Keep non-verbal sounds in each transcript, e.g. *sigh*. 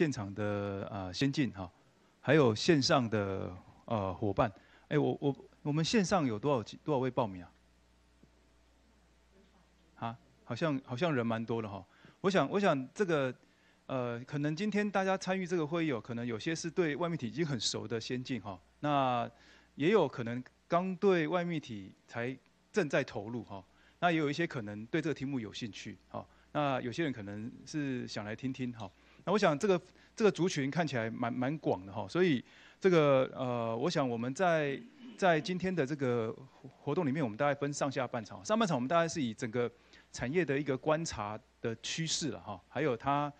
现场的啊先进哈，还有线上的呃伙伴，哎，我我我们线上有多少多少位报名啊？啊，好像好像人蛮多的哈。我想我想这个呃，可能今天大家参与这个会议，可能有些是对外泌体已经很熟的先进哈，那也有可能刚对外泌体才正在投入哈，那也有一些可能对这个题目有兴趣哈，那有些人可能是想来听听哈。那我想这个这个族群看起来蛮蛮广的哈，所以这个呃，我想我们在在今天的这个活动里面，我们大概分上下半场。上半场我们大概是以整个产业的一个观察的趋势了哈，还有它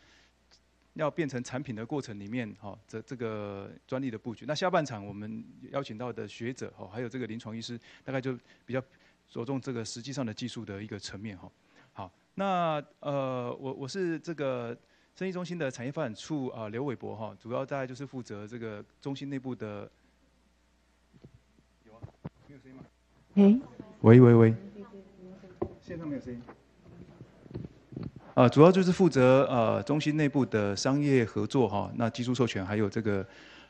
要变成产品的过程里面哈，这这个专利的布局。那下半场我们邀请到的学者哈，还有这个临床医师，大概就比较着重这个实际上的技术的一个层面哈。好，那呃，我我是这个。生意中心的产业发展处啊，刘伟博哈，主要在就是负责这个中心内部的。有啊，没有声音吗？哎，喂喂喂，线上没有声音。啊，主要就是负责呃中心内部的商业合作哈，那技术授权还有这个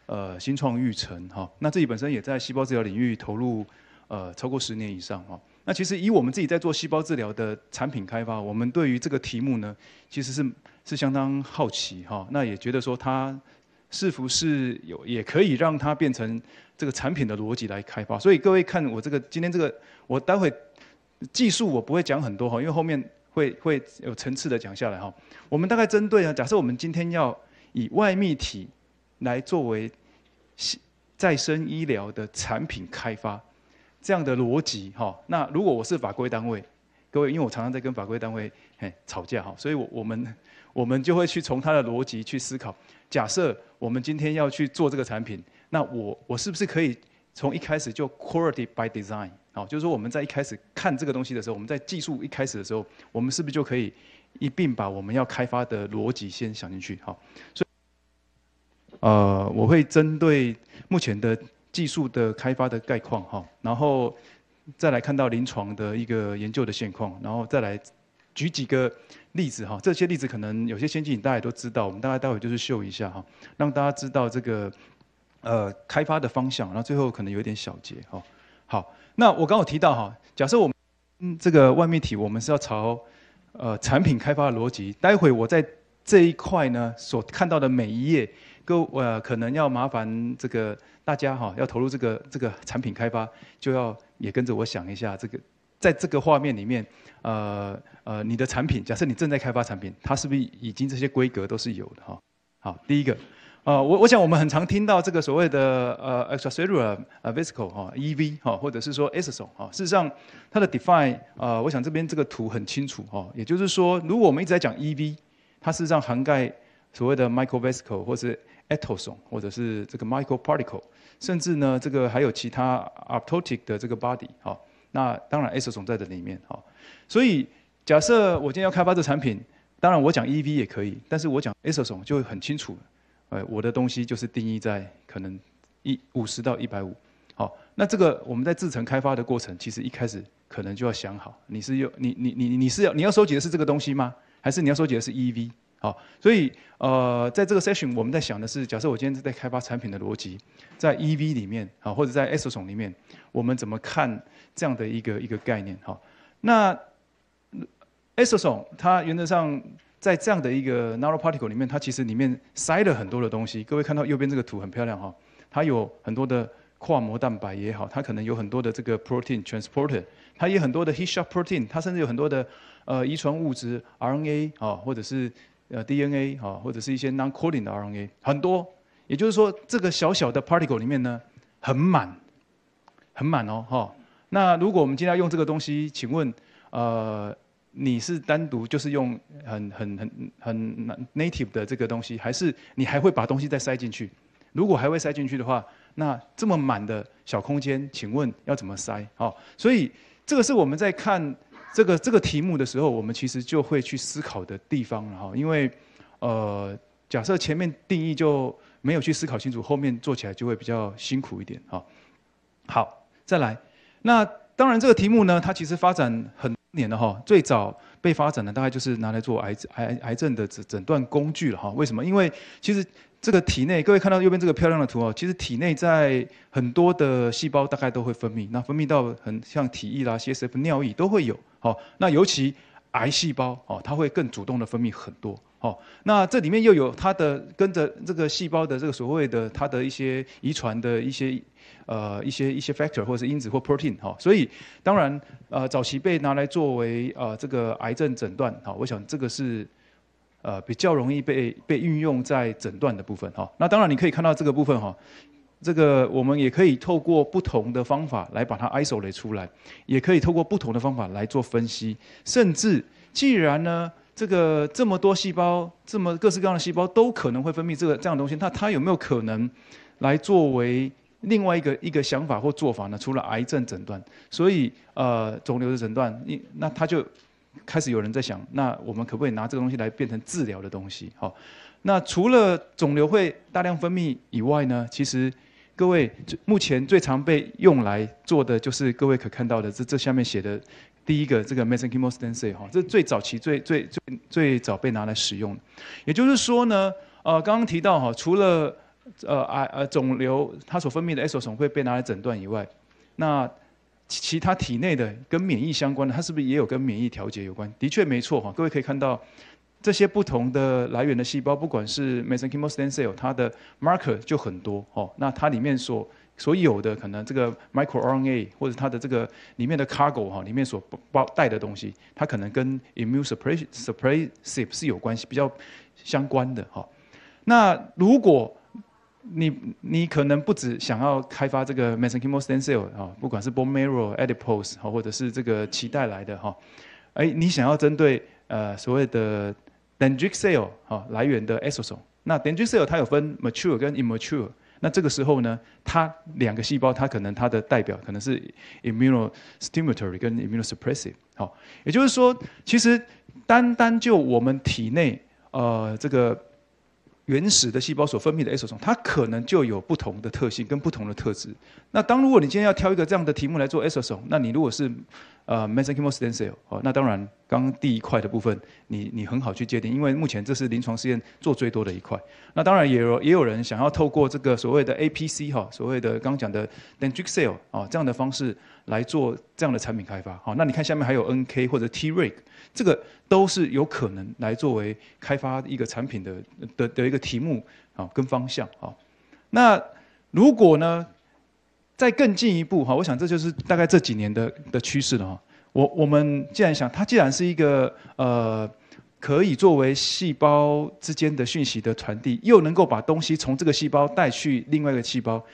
呃新创育成哈，那自己本身也在细胞治疗领域投入呃超过十年以上哈。那其实以我们自己在做细胞治疗的产品开发，我们对于这个题目呢，其实是是相当好奇哈。那也觉得说它是不是有也可以让它变成这个产品的逻辑来开发。所以各位看我这个今天这个，我待会技术我不会讲很多哈，因为后面会会有层次的讲下来哈。我们大概针对啊，假设我们今天要以外泌体来作为再生医疗的产品开发。这样的逻辑，哈，那如果我是法规单位，各位，因为我常常在跟法规单位，嘿吵架，哈，所以我我们 *laughs* 我们就会去从他的逻辑去思考。假设我们今天要去做这个产品，那我我是不是可以从一开始就 quality by design，好，就是说我们在一开始看这个东西的时候，我们在技术一开始的时候，我们是不是就可以一并把我们要开发的逻辑先想进去，好，所以，呃，我会针对目前的。技术的开发的概况哈，然后再来看到临床的一个研究的现况，然后再来举几个例子哈。这些例子可能有些先进，大家也都知道。我们大概待会就是秀一下哈，让大家知道这个呃开发的方向。然后最后可能有一点小结哈。好，那我刚好提到哈，假设我们这个外泌体，我们是要朝呃产品开发的逻辑。待会我在这一块呢所看到的每一页。都呃可能要麻烦这个大家哈，要投入这个这个产品开发，就要也跟着我想一下这个，在这个画面里面，呃呃，你的产品假设你正在开发产品，它是不是已经这些规格都是有的哈？好，第一个，呃，我我想我们很常听到这个所谓的呃，extra serial 啊 v e s i c l e 哈，EV 哈，或者是说 S 型啊，事实上它的 define 啊，我想这边这个图很清楚哈，也就是说，如果我们一直在讲 EV，它事实上涵盖所谓的 micro v e s i c l e 或是 a t o s o n 或者是这个 micro particle，甚至呢这个还有其他 optotic 的这个 body，好，那当然 a t o s o n 在这里面，好，所以假设我今天要开发这产品，当然我讲 EV 也可以，但是我讲 a t o s o n 就会很清楚，呃，我的东西就是定义在可能一五十到一百五，好，那这个我们在自成开发的过程，其实一开始可能就要想好，你是要你你你你是要你要收集的是这个东西吗？还是你要收集的是 EV？好，所以呃，在这个 session 我们在想的是，假设我今天是在开发产品的逻辑，在 EV 里面啊，或者在 a 总里面，我们怎么看这样的一个一个概念？哈，那 a x o 它原则上在这样的一个 narrow particle 里面，它其实里面塞了很多的东西。各位看到右边这个图很漂亮哈，它有很多的跨膜蛋白也好，它可能有很多的这个 protein transporter，它有很多的 heat shock protein，它甚至有很多的呃遗传物质 RNA 啊，或者是呃，DNA 哈，或者是一些 non-coding 的 RNA，很多，也就是说，这个小小的 particle 里面呢，很满，很满哦，哈。那如果我们今天要用这个东西，请问，呃，你是单独就是用很很很很 native 的这个东西，还是你还会把东西再塞进去？如果还会塞进去的话，那这么满的小空间，请问要怎么塞？哦，所以这个是我们在看。这个这个题目的时候，我们其实就会去思考的地方了哈，因为，呃，假设前面定义就没有去思考清楚，后面做起来就会比较辛苦一点哈。好，再来，那当然这个题目呢，它其实发展很多年了哈，最早被发展的大概就是拿来做癌癌癌症的诊诊断工具了哈。为什么？因为其实。这个体内，各位看到右边这个漂亮的图哦，其实体内在很多的细胞大概都会分泌，那分泌到很像体液啦、CSF、尿液都会有。好，那尤其癌细胞哦，它会更主动的分泌很多。好，那这里面又有它的跟着这个细胞的这个所谓的它的一些遗传的一些呃一些一些 factor 或者是因子或 protein 哈，所以当然呃早期被拿来作为呃这个癌症诊断哈，我想这个是。呃，比较容易被被运用在诊断的部分哈。那当然你可以看到这个部分哈，这个我们也可以透过不同的方法来把它 isolate 出来，也可以透过不同的方法来做分析。甚至既然呢，这个这么多细胞，这么各式各样的细胞都可能会分泌这个这样的东西，那它有没有可能来作为另外一个一个想法或做法呢？除了癌症诊断，所以呃，肿瘤的诊断，那它就。开始有人在想，那我们可不可以拿这个东西来变成治疗的东西？好，那除了肿瘤会大量分泌以外呢？其实各位目前最常被用来做的，就是各位可看到的这这下面写的第一个这个 mesenchymal s t e n c l 哈，这是最早期最最最最早被拿来使用也就是说呢，呃，刚刚提到哈，除了呃癌呃肿瘤它所分泌的 ESR 会被拿来诊断以外，那其他体内的跟免疫相关的，它是不是也有跟免疫调节有关？的确没错哈。各位可以看到，这些不同的来源的细胞，不管是 mesenchymal stem cell，它的 marker 就很多哦。那它里面所所有的可能这个 micro RNA 或者它的这个里面的 cargo 哈，里面所包带的东西，它可能跟 immune suppression 是有关系，比较相关的哈。那如果你你可能不只想要开发这个 mesenchymal stem cell 啊，不管是 bone marrow、adipose 啊，或者是这个脐带来的哈，哎，你想要针对呃所谓的 dendritic cell 哈来源的 exosome，那 dendritic cell 它有分 mature 跟 immature，那这个时候呢，它两个细胞它可能它的代表可能是 immunostimulatory 跟 immunosuppressive，好，也就是说其实单单就我们体内呃这个。原始的细胞所分泌的 S 肽它可能就有不同的特性跟不同的特质。那当如果你今天要挑一个这样的题目来做 S 肽那你如果是。呃，mesenchymal stem cell，哦，那当然，刚刚第一块的部分，你你很好去界定，因为目前这是临床试验做最多的一块。那当然，也有也有人想要透过这个所谓的 APC 哈，所谓的刚讲的 dendritic cell 啊这样的方式来做这样的产品开发。好，那你看下面还有 NK 或者 Treg，这个都是有可能来作为开发一个产品的的的一个题目啊跟方向啊。那如果呢？再更进一步哈，我想这就是大概这几年的的趋势了哈。我我们既然想它既然是一个呃，可以作为细胞之间的讯息的传递，又能够把东西从这个细胞带去另外一个细胞，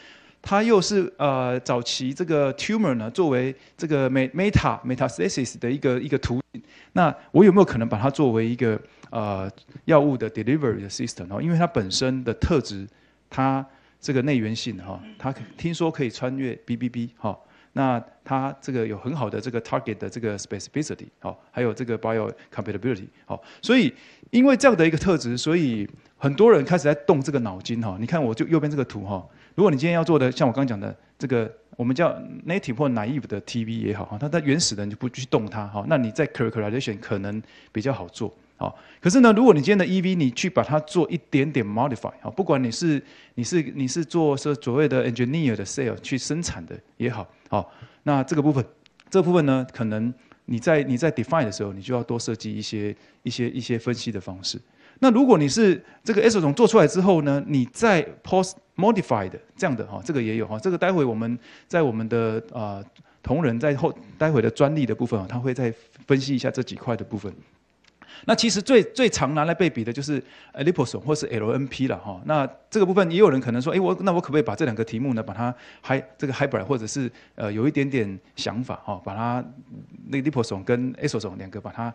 它又是呃早期这个 tumor 呢作为这个 met a metastasis 的一个一个途径。那我有没有可能把它作为一个呃药物的 delivery 的 system 哦？因为它本身的特质，它。这个内源性哈，它听说可以穿越 BBB 哈，那它这个有很好的这个 target 的这个 specificity 哈，还有这个 bio compatibility 好，所以因为这样的一个特质，所以很多人开始在动这个脑筋哈。你看我就右边这个图哈，如果你今天要做的像我刚讲的这个我们叫 native 或 naive 的 TV 也好哈，它的原始的你不去动它哈，那你在 characterization 可能比较好做。好，可是呢，如果你今天的 EV 你去把它做一点点 modify，好，不管你是你是你是做是所谓的 engineer 的 sale 去生产的也好，好，那这个部分，这部分呢，可能你在你在 define 的时候，你就要多设计一些一些一些分析的方式。那如果你是这个 S 总做出来之后呢，你再 post modify 的这样的哈，这个也有哈，这个待会我们在我们的啊同仁在后待会的专利的部分啊，他会再分析一下这几块的部分。那其实最最常拿来对比的就是 l i p o s o m 或是 LNP 了哈。那这个部分也有人可能说，哎，我那我可不可以把这两个题目呢，把它还这个 hybrid 或者是呃有一点点想法哈，把它那 liposome 跟 aso 总两个把它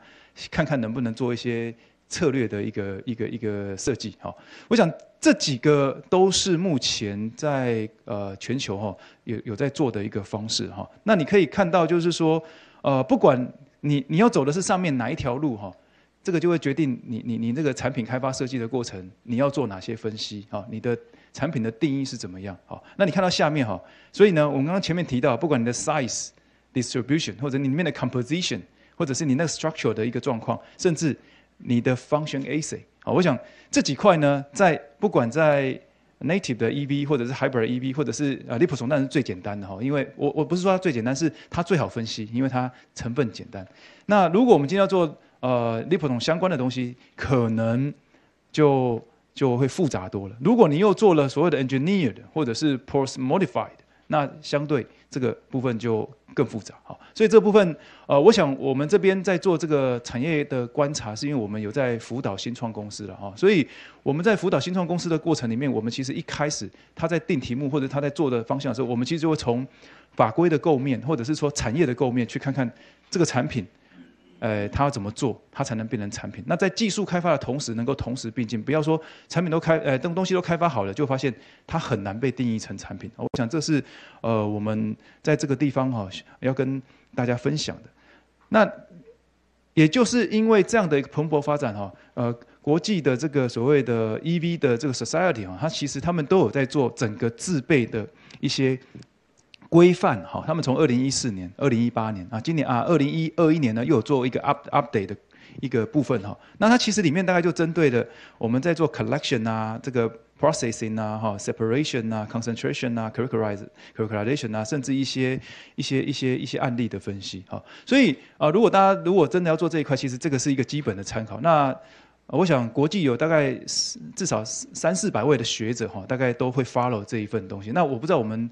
看看能不能做一些策略的一个一个一个设计哈。我想这几个都是目前在呃全球哈有有在做的一个方式哈。那你可以看到就是说呃不管你你要走的是上面哪一条路哈。这个就会决定你你你这个产品开发设计的过程，你要做哪些分析啊？你的产品的定义是怎么样？好，那你看到下面哈，所以呢，我们刚刚前面提到，不管你的 size distribution，或者你里面的 composition，或者是你那个 structure 的一个状况，甚至你的 function assay，啊，我想这几块呢，在不管在 native 的 EV，或者是 hybrid EV，或者是呃 l i p o s o m 那是最简单的哈，因为我我不是说它最简单，是它最好分析，因为它成分简单。那如果我们今天要做呃 l i p 相关的东西可能就就会复杂多了。如果你又做了所有的 engineered 或者是 post modified，那相对这个部分就更复杂哈。所以这部分，呃，我想我们这边在做这个产业的观察，是因为我们有在辅导新创公司了哈。所以我们在辅导新创公司的过程里面，我们其实一开始他在定题目或者他在做的方向的时候，我们其实就会从法规的构面或者是说产业的构面去看看这个产品。呃，它要怎么做，它才能变成产品？那在技术开发的同时，能够同时并进，不要说产品都开，呃，东西都开发好了，就发现它很难被定义成产品。我想这是，呃，我们在这个地方哈，要跟大家分享的。那也就是因为这样的一个蓬勃发展哈，呃，国际的这个所谓的 EV 的这个 Society 啊，它其实他们都有在做整个制备的一些。规范哈，他们从二零一四年、二零一八年啊，今年啊，二零一二一年呢，又有做一个 up update 的一个部分哈。那它其实里面大概就针对的我们在做 collection 啊、这个 processing 啊、哈 separation 啊、concentration 啊、c u r r i c u l a i z e c u a r i c u l i z a t i o n 啊，甚至一些一些一些一些案例的分析哈。所以啊，如果大家如果真的要做这一块，其实这个是一个基本的参考。那我想国际有大概至少三四百位的学者哈，大概都会 follow 这一份东西。那我不知道我们。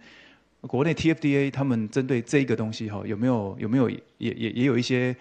国内 TFDA 他们针对这一个东西哈，有没有有没有也也也有一些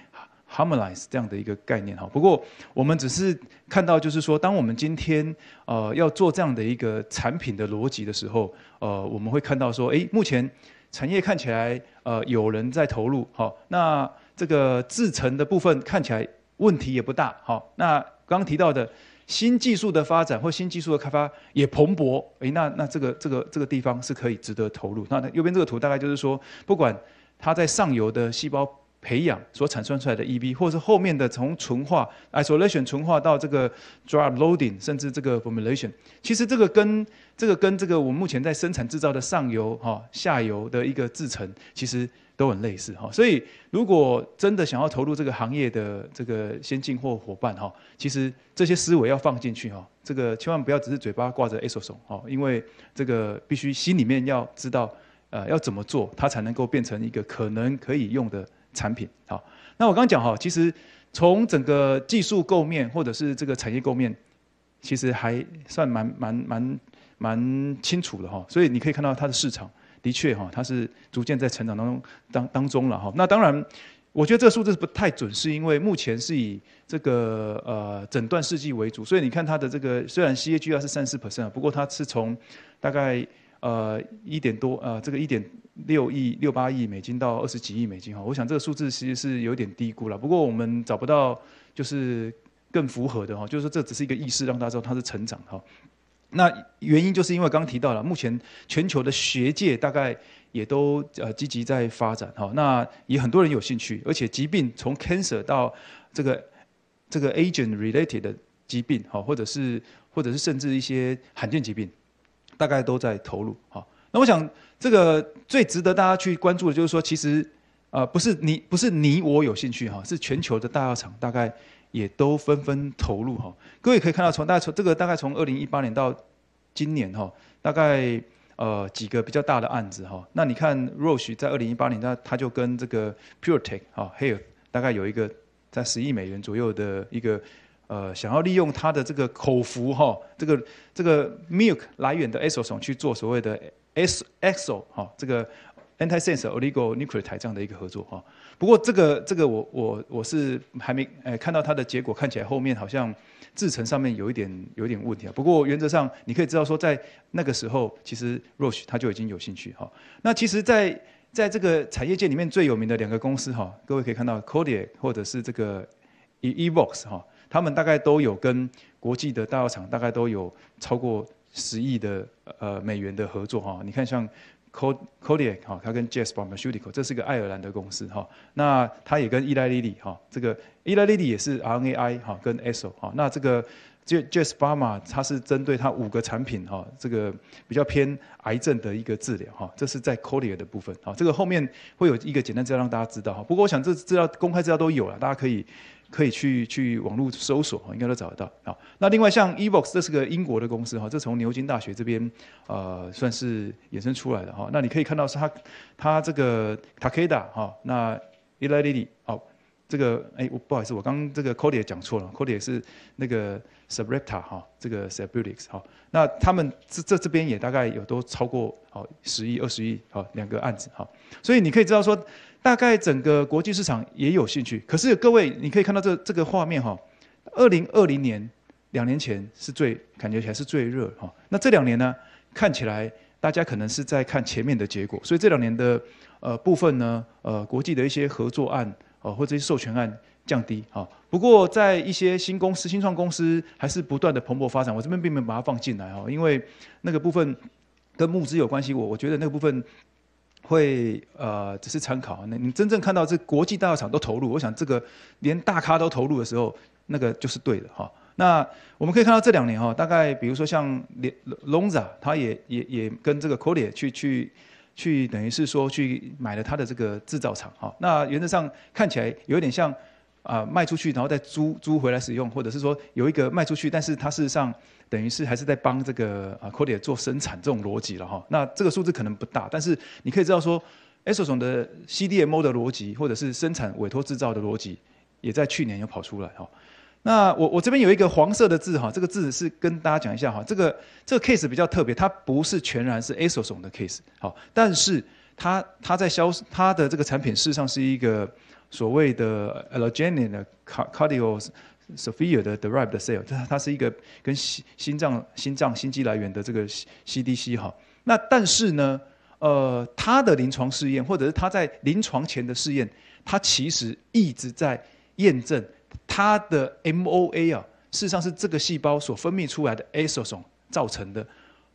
h a r m o n i z e 这样的一个概念哈？不过我们只是看到，就是说，当我们今天呃要做这样的一个产品的逻辑的时候，呃，我们会看到说，哎，目前产业看起来呃有人在投入哈，那这个制成的部分看起来问题也不大哈。那刚刚提到的。新技术的发展或新技术的开发也蓬勃，诶，那那这个这个这个地方是可以值得投入。那右边这个图大概就是说，不管它在上游的细胞培养所产生出来的 EB，或是后面的从纯化 isolation 纯化到这个 drug loading，甚至这个 formulation，其实这个跟这个跟这个我们目前在生产制造的上游哈、下游的一个制程，其实。都很类似哈，所以如果真的想要投入这个行业的这个先进或伙伴哈，其实这些思维要放进去哈，这个千万不要只是嘴巴挂着哎说说哈，因为这个必须心里面要知道，呃要怎么做，它才能够变成一个可能可以用的产品好，那我刚刚讲哈，其实从整个技术构面或者是这个产业构面，其实还算蛮蛮蛮蛮清楚的哈，所以你可以看到它的市场。的确哈，它是逐渐在成长当中当当中了哈。那当然，我觉得这个数字不太准，是因为目前是以这个呃诊断试剂为主。所以你看它的这个虽然 CAGR 是三四 percent 不过它是从大概呃一点多呃这个一点六亿六八亿美金到二十几亿美金哈。我想这个数字其实是有点低估了。不过我们找不到就是更符合的哈，就是说这只是一个意识，让大家知道它是成长哈。那原因就是因为刚刚提到了，目前全球的学界大概也都呃积极在发展哈。那也很多人有兴趣，而且疾病从 cancer 到这个这个 agent related 的疾病哈，或者是或者是甚至一些罕见疾病，大概都在投入哈。那我想这个最值得大家去关注的就是说，其实呃不是你不是你我有兴趣哈，是全球的大药厂大概。也都纷纷投入哈，各位可以看到，从大概从这个大概从二零一八年到今年哈，大概呃几个比较大的案子哈。那你看 Roche 在二零一八年，那他就跟这个 PureTech 哈 Health 大概有一个在十亿美元左右的一个呃想要利用它的这个口服哈这个这个 milk 来源的 exo 去做所谓的 s exo 哈这个。antisense oligo nucleotide 这样的一个合作哈，不过这个这个我我我是还没诶看到它的结果，看起来后面好像制程上面有一点有点问题啊。不过原则上你可以知道说，在那个时候其实 Roche 他就已经有兴趣哈。那其实，在在这个产业界里面最有名的两个公司哈，各位可以看到 c o d e a 或者是这个 Evox 哈，他们大概都有跟国际的大药厂大概都有超过十亿的呃美元的合作哈。你看像。c o d o l i a k 哈，它跟 j z s h a r m a c s u t i k l 这是个爱尔兰的公司哈。那它也跟 e l i Lilly 哈，这个 e l i Lilly 也是 RNAI 哈，跟 e s o 哈。那这个 j z s h a r m a 它是针对它五个产品哈，这个比较偏癌症的一个治疗哈。这是在 Coliak 的部分哈，这个后面会有一个简单资料让大家知道哈。不过我想这资料公开资料都有了，大家可以。可以去去网络搜索应该都找得到好，那另外像 e v o x 这是个英国的公司哈，这从牛津大学这边呃算是衍生出来的哈。那你可以看到是它，它这个 takeda 哈，那 eleti 哦。这个哎，我不好意思，我刚这个 c o d y 也讲错了 c o d i 是那个 Subrepta 哈，这个 s u b r e p l i x 哈。那他们这这这边也大概有都超过好十亿、二十亿好两个案子哈。所以你可以知道说，大概整个国际市场也有兴趣。可是各位，你可以看到这这个画面哈，二零二零年两年前是最感觉来是最热哈。那这两年呢，看起来大家可能是在看前面的结果。所以这两年的呃部分呢，呃国际的一些合作案。哦，或者一些授权案降低啊。不过在一些新公司、新创公司还是不断的蓬勃发展。我这边并没有把它放进来哈，因为那个部分跟募资有关系。我我觉得那个部分会呃只是参考。那你真正看到这国际大厂都投入，我想这个连大咖都投入的时候，那个就是对的哈。那我们可以看到这两年哈，大概比如说像龙龙 z a 他也也也跟这个 i 联去去。去等于是说去买了它的这个制造厂哈，那原则上看起来有点像啊卖出去然后再租租回来使用，或者是说有一个卖出去，但是它事实上等于是还是在帮这个啊 c o d a 做生产这种逻辑了哈。那这个数字可能不大，但是你可以知道说 e s s o s o 的 CDMO 的逻辑或者是生产委托制造的逻辑，也在去年有跑出来哈。那我我这边有一个黄色的字哈，这个字是跟大家讲一下哈，这个这个 case 比较特别，它不是全然是 A 手 n 的 case 好，但是它它在销它的这个产品事实上是一个所谓的 a l l o g e n e 的 c cardio s o p h i a 的 derived cell，它它是一个跟心心脏心脏心肌来源的这个 CDC 哈。那但是呢，呃，它的临床试验或者是它在临床前的试验，它其实一直在验证。它的 MOA 啊，事实上是这个细胞所分泌出来的 ASO 造成的，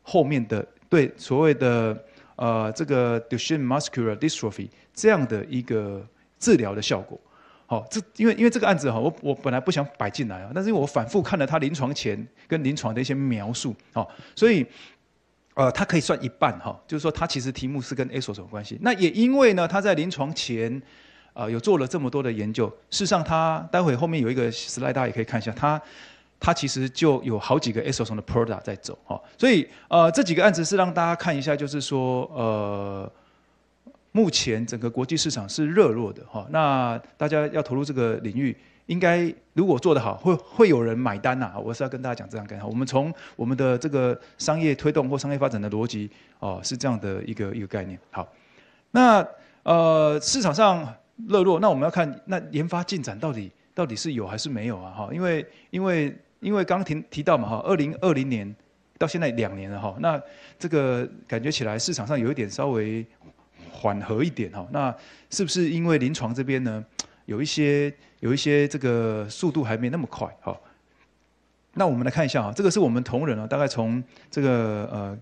后面的对所谓的呃这个 Duchenne muscular dystrophy 这样的一个治疗的效果。好，这因为因为这个案子哈，我我本来不想摆进来啊，但是我反复看了他临床前跟临床的一些描述啊，所以呃，它可以算一半哈，就是说它其实题目是跟 ASO 有什么关系。那也因为呢，他在临床前。呃，有做了这么多的研究，事实上，他待会后面有一个 slide 也可以看一下，他他其实就有好几个 S 易所的 product 在走哦，所以呃，这几个案子是让大家看一下，就是说呃，目前整个国际市场是热络的哈，那大家要投入这个领域，应该如果做得好，会会有人买单呐，我是要跟大家讲这样概念，我们从我们的这个商业推动或商业发展的逻辑哦，是这样的一个一个概念，好，那呃，市场上。热络，那我们要看那研发进展到底到底是有还是没有啊？哈，因为因为因为刚刚提提到嘛哈，二零二零年到现在两年了哈，那这个感觉起来市场上有一点稍微缓和一点哈，那是不是因为临床这边呢有一些有一些这个速度还没那么快哈？那我们来看一下啊，这个是我们同仁啊，大概从这个呃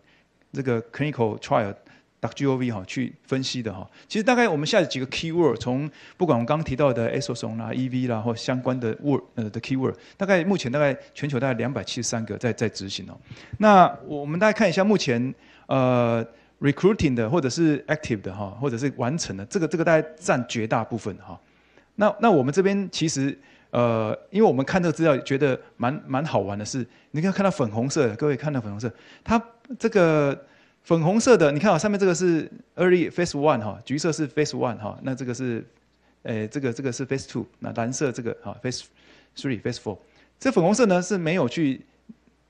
这个 clinical trial。打 gov 哈去分析的哈，其实大概我们下几个 keyword，从不管我们刚刚提到的 SOS 啦、EV 啦或相关的 word 呃的 keyword，大概目前大概全球大概两百七十三个在在执行哦。那我们大家看一下目前呃 recruiting 的或者是 active 的哈，或者是完成的，这个这个大概占绝大部分哈。那那我们这边其实呃，因为我们看这个资料觉得蛮蛮好玩的是，你可以看到粉红色，各位看到粉红色，它这个。粉红色的，你看啊，上面这个是 early phase one 哈，橘色是 phase one 哈，那这个是，诶，这个这个是 phase two，那蓝色这个哈 phase three phase four，这粉红色呢是没有去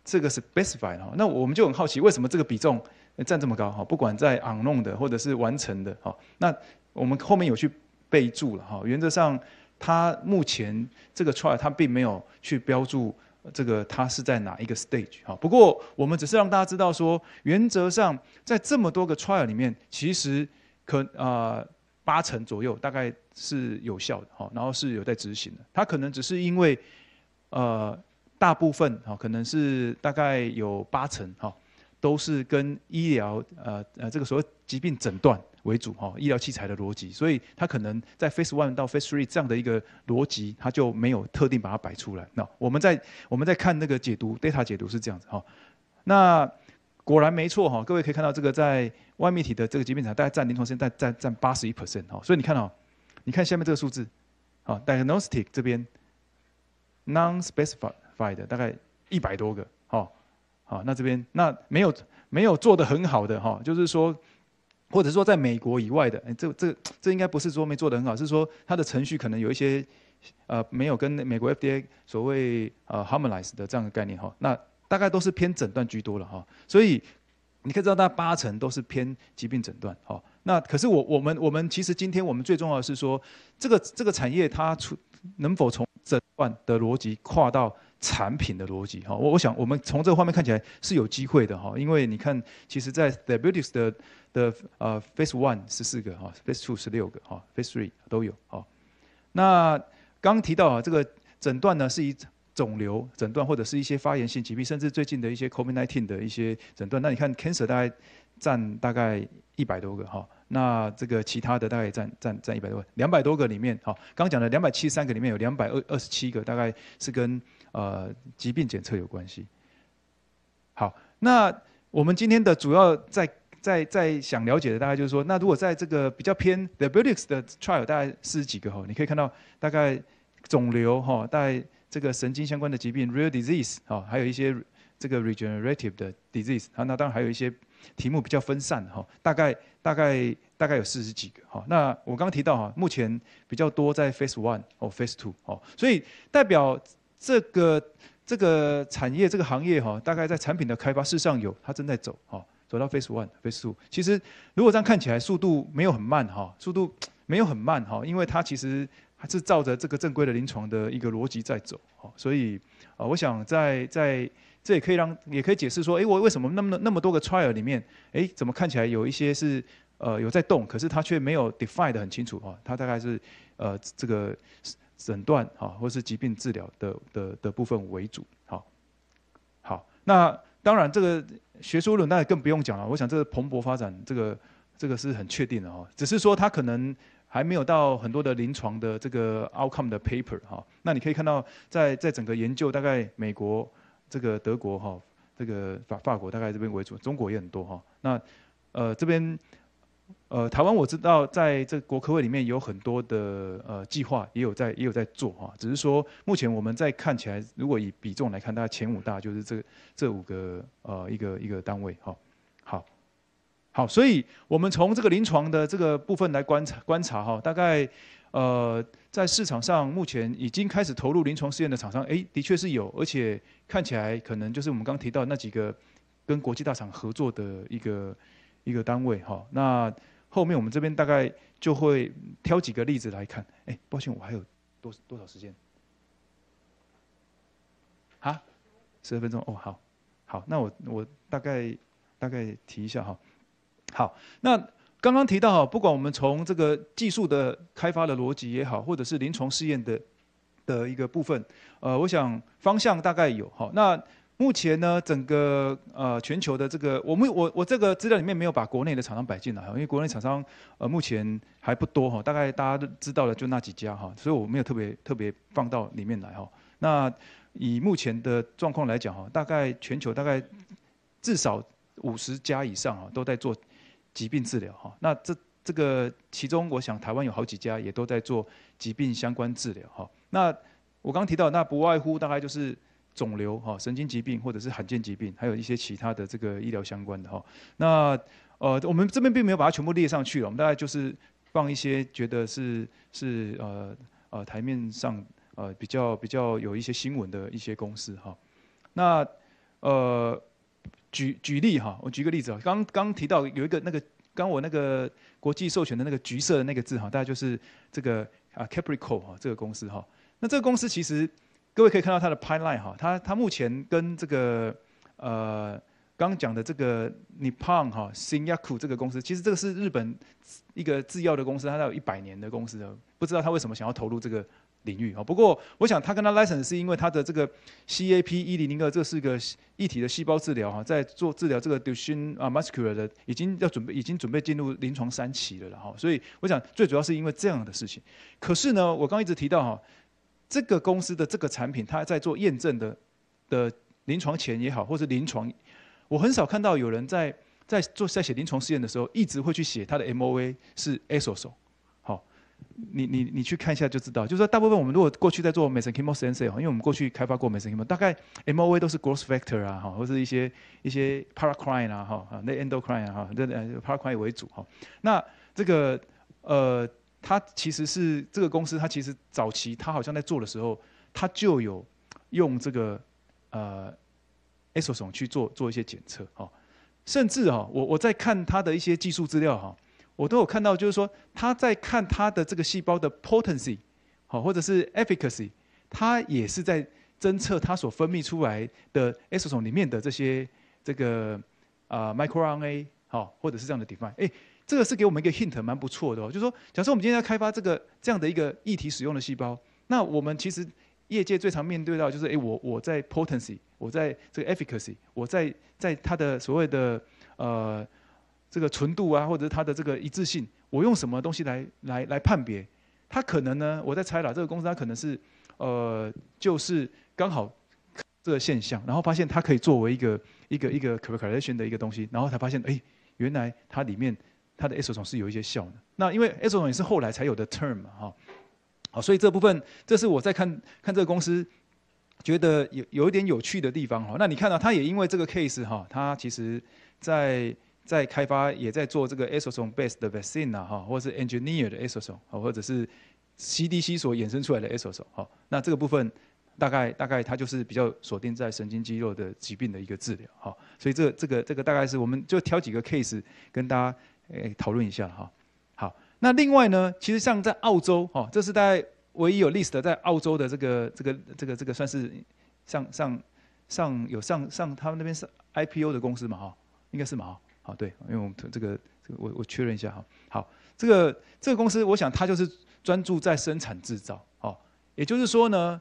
这个 specify 哈，那我们就很好奇为什么这个比重占这么高哈，不管在 u n n o w n 的或者是完成的哈，那我们后面有去备注了哈，原则上它目前这个 trial 它并没有去标注。这个它是在哪一个 stage 哈？不过我们只是让大家知道说，原则上在这么多个 trial 里面，其实可啊八成左右大概是有效的哈，然后是有在执行的。它可能只是因为呃大部分哈，可能是大概有八成哈，都是跟医疗呃呃这个所谓疾病诊断。为主哈，医疗器材的逻辑，所以它可能在 Phase One 到 Phase Three 这样的一个逻辑，它就没有特定把它摆出来。那我们在我们在看那个解读 data 解读是这样子哈。那果然没错哈，各位可以看到这个在外泌体的这个疾病上，大概占临床实占占占八十一 percent 哈。所以你看哦，你看下面这个数字，啊，diagnostic 这边 non-specificified 大概一百多个哈。好，那这边那没有没有做的很好的哈，就是说。或者说，在美国以外的，哎，这这这应该不是说没做得很好，是说它的程序可能有一些，呃，没有跟美国 FDA 所谓呃 h a r m o n i z e 的这样的概念哈。那大概都是偏诊断居多了哈，所以你可以知道，概八成都是偏疾病诊断哈。那可是我我们我们其实今天我们最重要是说，这个这个产业它出能否从诊断的逻辑跨到产品的逻辑哈？我我想我们从这个画面看起来是有机会的哈，因为你看，其实，在 diabetes 的的呃，Phase One 十四个哈，Phase Two 十六个哈，Phase Three 都有哈。那刚提到啊，这个诊断呢是以肿瘤诊断或者是一些发炎性疾病，甚至最近的一些 COVID-19 的一些诊断。那你看，cancer 大概占大概一百多个哈。那这个其他的大概占占占一百多个，两百多个里面哈，刚刚讲的两百七十三个里面有两百二二十七个，大概是跟呃疾病检测有关系。好，那我们今天的主要在。在在想了解的大概就是说，那如果在这个比较偏 The b u l i n g s 的 trial 大概四十几个哈，你可以看到大概肿瘤哈，大概这个神经相关的疾病 real disease 哈，还有一些这个 regenerative 的 disease 啊，那当然还有一些题目比较分散哈，大概大概大概有四十几个哈。那我刚刚提到哈，目前比较多在 Phase One 哦，Phase Two 哦，所以代表这个这个产业这个行业哈，大概在产品的开发事实上有它正在走哈。走到 phase one，phase two，其实如果这样看起来，速度没有很慢哈，速度 *tsk* 没有很慢哈，因为它其实还是照着这个正规的临床的一个逻辑在走哈，所以啊，我想在在这也可以让，也可以解释说，哎，我为什么那么那么多个 trial 里面，哎，怎么看起来有一些是呃有在动，可是它却没有 define 很清楚哈，它大概是呃这个诊断哈，或是疾病治疗的的的部分为主，好，好，那。当然，这个学术论那更不用讲了。我想，这个蓬勃发展，这个这个是很确定的哈。只是说，它可能还没有到很多的临床的这个 outcome 的 paper 哈。那你可以看到，在在整个研究，大概美国、这个德国哈、这个法法国大概这边为主，中国也很多哈。那呃，这边。呃，台湾我知道，在这国科会里面有很多的呃计划，也有在也有在做哈。只是说，目前我们在看起来，如果以比重来看，大概前五大就是这这五个呃一个一个单位哈。好，好，所以我们从这个临床的这个部分来观察观察哈，大概呃在市场上目前已经开始投入临床试验的厂商，哎，的确是有，而且看起来可能就是我们刚提到那几个跟国际大厂合作的一个。一个单位哈，那后面我们这边大概就会挑几个例子来看。哎，抱歉，我还有多多少时间？啊，十分钟哦，好，好，那我我大概大概提一下哈。好，那刚刚提到哈，不管我们从这个技术的开发的逻辑也好，或者是临床试验的的一个部分，呃，我想方向大概有哈，那。目前呢，整个呃全球的这个，我们我我这个资料里面没有把国内的厂商摆进来哈，因为国内厂商呃目前还不多哈，大概大家都知道了就那几家哈，所以我没有特别特别放到里面来哈。那以目前的状况来讲哈，大概全球大概至少五十家以上哈都在做疾病治疗哈。那这这个其中我想台湾有好几家也都在做疾病相关治疗哈。那我刚提到那不外乎大概就是。肿瘤哈，神经疾病或者是罕见疾病，还有一些其他的这个医疗相关的哈。那呃，我们这边并没有把它全部列上去了，我们大概就是放一些觉得是是呃呃台面上呃比较比较有一些新闻的一些公司哈。那呃举举例哈，我举个例子啊，刚刚提到有一个那个刚我那个国际授权的那个橘色的那个字哈，大概就是这个啊 Capricor 哈这个公司哈。那这个公司其实。各位可以看到它的 pipeline 哈，它它目前跟这个呃刚刚讲的这个 Nippon 哈 s i n y a k u 这个公司，其实这个是日本一个制药的公司，它有一百年的公司了，不知道它为什么想要投入这个领域啊。不过我想它跟它 license 是因为它的这个 CAP 一零零二，这是一个一体的细胞治疗哈，在做治疗这个 dysin 啊 muscular 的，已经要准备已经准备进入临床三期了了哈。所以我想最主要是因为这样的事情。可是呢，我刚一直提到哈。这个公司的这个产品，它在做验证的的临床前也好，或是临床，我很少看到有人在在做在写临床试验的时候，一直会去写它的 m o a 是 iso s o 好，你你你去看一下就知道。就是说，大部分我们如果过去在做 mesenchymal s e m 因为我们过去开发过 mesenchymal，大概 m o a 都是 growth factor 啊，哈，或是一些一些 paracrine 啊，哈，那 endo c r i n e 啊，那 paracrine 为主，哈。那这个呃。它其实是这个公司，它其实早期它好像在做的时候，它就有用这个呃 exosome 去做做一些检测啊，甚至啊，我我在看它的一些技术资料哈，我都有看到，就是说它在看它的这个细胞的 potency 好或者是 efficacy，它也是在侦测它所分泌出来的 exosome 里面的这些这个啊 microRNA 好或者是这样的 defect。这个是给我们一个 hint，蛮不错的哦。就是说，假设我们今天要开发这个这样的一个议体使用的细胞，那我们其实业界最常面对到就是，哎，我我在 potency，我在这个 efficacy，我在在它的所谓的呃这个纯度啊，或者它的这个一致性，我用什么东西来来来判别？它可能呢，我在猜了，这个公司它可能是呃就是刚好这个现象，然后发现它可以作为一个一个一个 correlation 的一个东西，然后才发现，哎，原来它里面。它的 SOSO 是有一些效的，那因为 SOSO 也是后来才有的 term 哈，好，所以这部分这是我在看看这个公司，觉得有有一点有趣的地方哈。那你看到它也因为这个 case 哈，它其实在在开发也在做这个 SOSO-based 的 vaccine 啊哈，或者是 engineer 的 SOSO，或者是 CDC 所衍生出来的 SOSO 哈。那这个部分大概大概它就是比较锁定在神经肌肉的疾病的一个治疗哈。所以这这个这个大概是我们就挑几个 case 跟大家。诶，讨论一下哈。好，那另外呢，其实像在澳洲哦，这是在唯一有历史的在澳洲的这个这个这个这个算是上上上有上上他们那边是 IPO 的公司嘛哈，应该是嘛哈。好，对，因为我们这个这个我我确认一下哈。好，这个这个公司，我想它就是专注在生产制造哦，也就是说呢，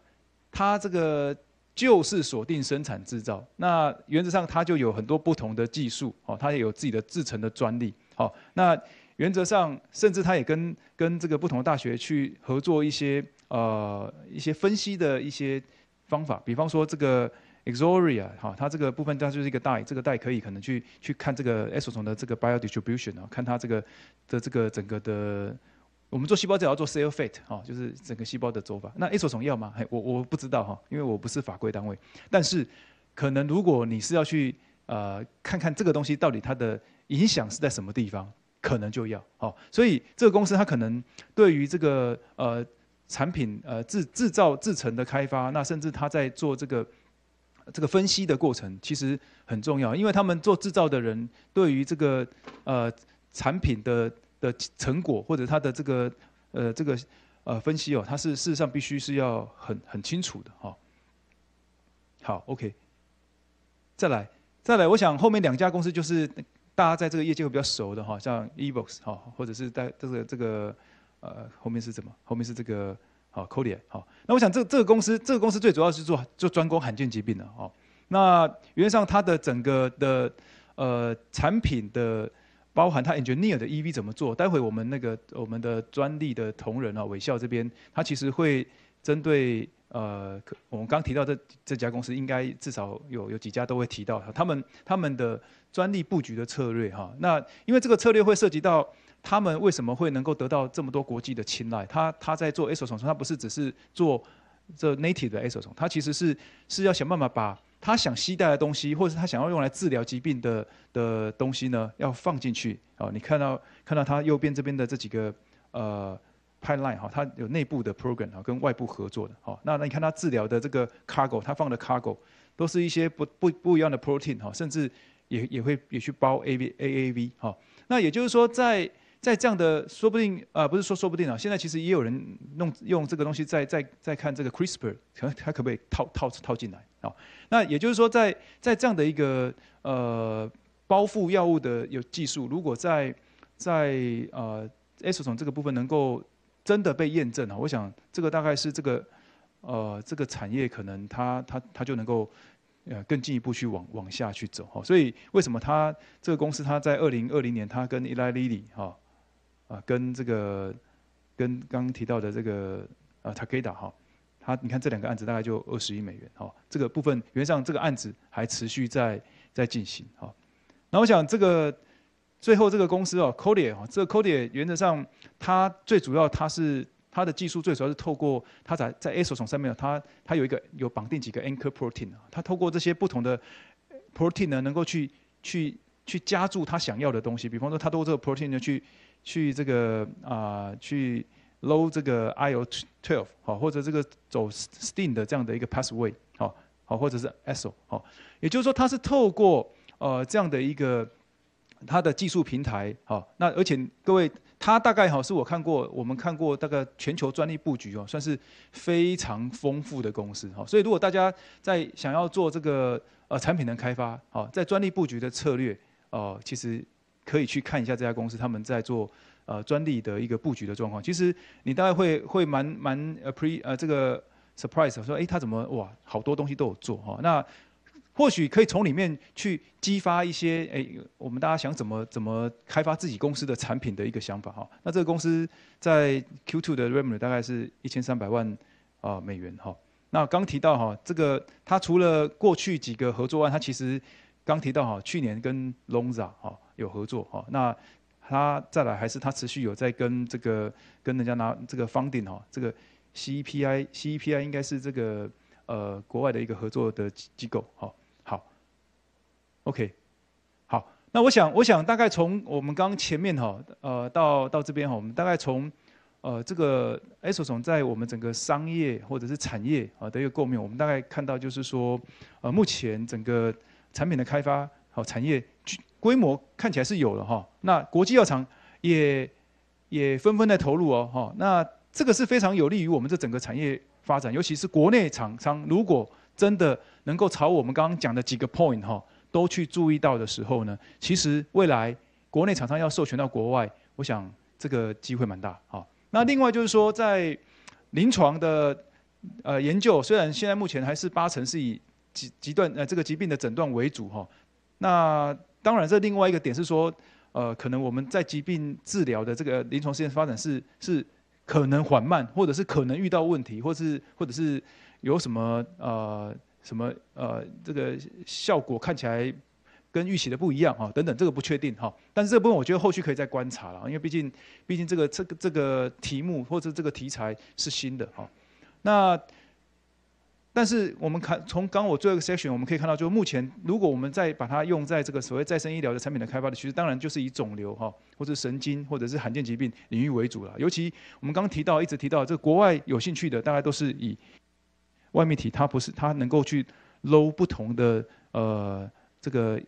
它这个就是锁定生产制造。那原则上它就有很多不同的技术哦，它也有自己的制成的专利。好，那原则上，甚至他也跟跟这个不同的大学去合作一些呃一些分析的一些方法，比方说这个 e x o r i a 哈，它这个部分它就是一个带，这个带可以可能去去看这个 s 虫的这个 bio distribution 啊，看它这个的这个整个的，我们做细胞治要做 cell fate 哈，就是整个细胞的走法，那 a s 虫要吗？我我不知道哈，因为我不是法规单位，但是可能如果你是要去呃看看这个东西到底它的。影响是在什么地方，可能就要哦，所以这个公司它可能对于这个呃产品呃制制造制成的开发，那甚至它在做这个这个分析的过程，其实很重要，因为他们做制造的人对于这个呃产品的的成果或者它的这个呃这个呃分析哦，它是事实上必须是要很很清楚的哈。好，OK，再来再来，我想后面两家公司就是。大家在这个业界会比较熟的哈，像 Evox 哈，或者是在这个这个呃后面是什么？后面是这个好 Codia 好。那我想这这个公司，这个公司最主要是做做专攻罕见疾病的哦。那原则上它的整个的呃产品的包含它 engineer 的 EV 怎么做？待会我们那个我们的专利的同仁啊，韦校这边，他其实会针对呃，我们刚提到这这家公司，应该至少有有几家都会提到，他们他们的。专利布局的策略哈，那因为这个策略会涉及到他们为什么会能够得到这么多国际的青睐？他他在做 ASO 重组，他不是只是做这 native 的 ASO 重他其实是是要想办法把他想携带的东西，或者他想要用来治疗疾病的的东西呢，要放进去啊。你看到看到他右边这边的这几个呃 pipeline 哈，他有内部的 program 啊，跟外部合作的哈。那那你看他治疗的这个 cargo，他放的 cargo 都是一些不不不一样的 protein 哈，甚至也也会也去包 A V A A V 哈，那也就是说，在在这样的说不定啊，不是说说不定啊，现在其实也有人弄用这个东西在在在看这个 CRISPR，可能它可不可以套套套进来啊？那也就是说，在在这样的一个呃包覆药物的有技术，如果在在呃核酸这个部分能够真的被验证啊，我想这个大概是这个呃这个产业可能它它它就能够。呃，更进一步去往往下去走哈。所以为什么他这个公司他在二零二零年，他跟 Elilily 哈啊，跟这个跟刚刚提到的这个啊 Takeda 哈，他你看这两个案子大概就二十亿美元哈。这个部分原则上这个案子还持续在在进行哈，那我想这个最后这个公司哦 c o d i y 哦，这个 k o d i y 原则上它最主要它是。它的技术最主要是透过它在在 A s o 上面，它它有一个有绑定几个 anchor protein 它透过这些不同的 protein 呢，能够去去去加注它想要的东西。比方说，它通过 protein 呢去去这个啊去 low 这个 IOT w e l v e 好，或者这个走 STEIN 的这样的一个 passway 好，好或者是 a s o 好，也就是说，它是透过呃这样的一个它的技术平台好，那而且各位。它大概哈是我看过，我们看过大概全球专利布局哦，算是非常丰富的公司哈。所以如果大家在想要做这个呃产品的开发，好，在专利布局的策略哦，其实可以去看一下这家公司他们在做呃专利的一个布局的状况。其实你大概会会蛮蛮呃 pre 呃这个 surprise 说，哎，他怎么哇好多东西都有做哈那。或许可以从里面去激发一些，哎，我们大家想怎么怎么开发自己公司的产品的一个想法哈。那这个公司在 Q2 的 Revenue 大概是一千三百万啊美元哈。那刚提到哈，这个它除了过去几个合作案，它其实刚提到哈，去年跟 l o n z a 哈有合作哈。那它再来还是它持续有在跟这个跟人家拿这个方 g 哈，这个 CEPI，CEPI 应该是这个呃国外的一个合作的机构哈。OK，好，那我想，我想大概从我们刚前面哈，呃，到到这边哈，我们大概从，呃，这个 S 从在我们整个商业或者是产业啊的一个构面，我们大概看到就是说，呃，目前整个产品的开发，好，产业规模看起来是有了哈。那国际药厂也也纷纷在投入哦，哈，那这个是非常有利于我们这整个产业发展，尤其是国内厂商，如果真的能够朝我们刚刚讲的几个 point 哈。都去注意到的时候呢，其实未来国内厂商要授权到国外，我想这个机会蛮大哈。那另外就是说，在临床的呃研究，虽然现在目前还是八成是以疾疾断呃这个疾病的诊断为主哈。那当然，这另外一个点是说，呃，可能我们在疾病治疗的这个临床实验发展是是可能缓慢，或者是可能遇到问题，或是或者是有什么呃。什么呃，这个效果看起来跟预期的不一样哈，等等，这个不确定哈。但是这部分我觉得后续可以再观察了，因为毕竟毕竟这个这个这个题目或者这个题材是新的哈。那但是我们看从刚我最后一个 section 我们可以看到，就目前如果我们再把它用在这个所谓再生医疗的产品的开发的其实当然就是以肿瘤哈，或者神经或者是罕见疾病领域为主了。尤其我们刚刚提到一直提到，这国外有兴趣的大概都是以。外泌体它不是它能够去搂不同的呃这个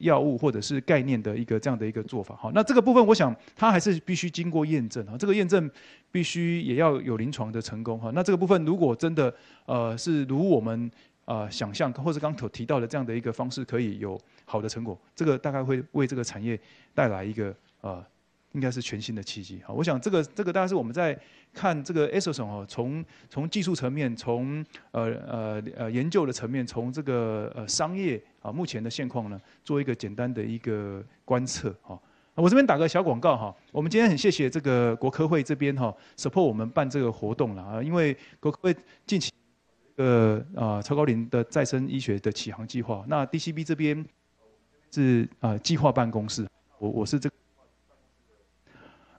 药物或者是概念的一个这样的一个做法，好，那这个部分我想它还是必须经过验证啊，这个验证必须也要有临床的成功哈，那这个部分如果真的呃是如我们呃想象或者刚所提到的这样的一个方式可以有好的成果，这个大概会为这个产业带来一个呃。应该是全新的契机啊！我想这个这个当然是我们在看这个 ASO 哈，从从技术层面，从呃呃呃研究的层面，从这个呃商业啊目前的现况呢，做一个简单的一个观测哈。我这边打个小广告哈，我们今天很谢谢这个国科会这边哈 support 我们办这个活动了啊，因为国科会近期呃啊超高龄的再生医学的启航计划，那 DCB 这边是啊计划办公室，我我是这。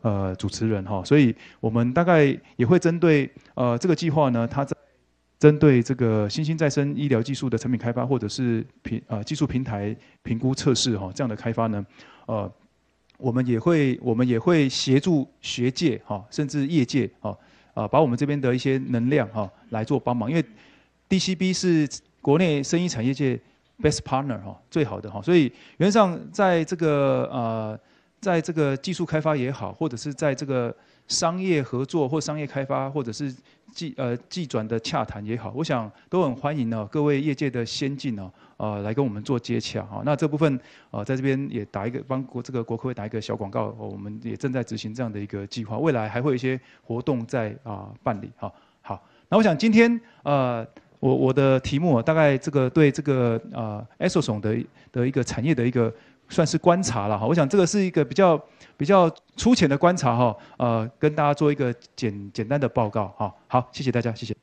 呃，主持人哈，所以我们大概也会针对呃这个计划呢，它在针对这个新兴再生医疗技术的产品开发，或者是平呃技术平台评估测试哈这样的开发呢，呃，我们也会我们也会协助学界哈，甚至业界哈，啊，把我们这边的一些能量哈来做帮忙，因为 DCB 是国内生意产业界 best partner 哈最好的哈，所以原则上在这个呃在这个技术开发也好，或者是在这个商业合作或商业开发，或者是技呃技转的洽谈也好，我想都很欢迎呢。各位业界的先进呢，呃，来跟我们做接洽哈。那这部分呃，在这边也打一个帮国这个国科会打一个小广告。我们也正在执行这样的一个计划，未来还会有一些活动在啊办理哈。好，那我想今天呃，我我的题目啊，大概这个对这个呃 e s o s o n 的的一个产业的一个。算是观察了哈，我想这个是一个比较比较粗浅的观察哈，呃，跟大家做一个简简单的报告哈，好，谢谢大家，谢谢。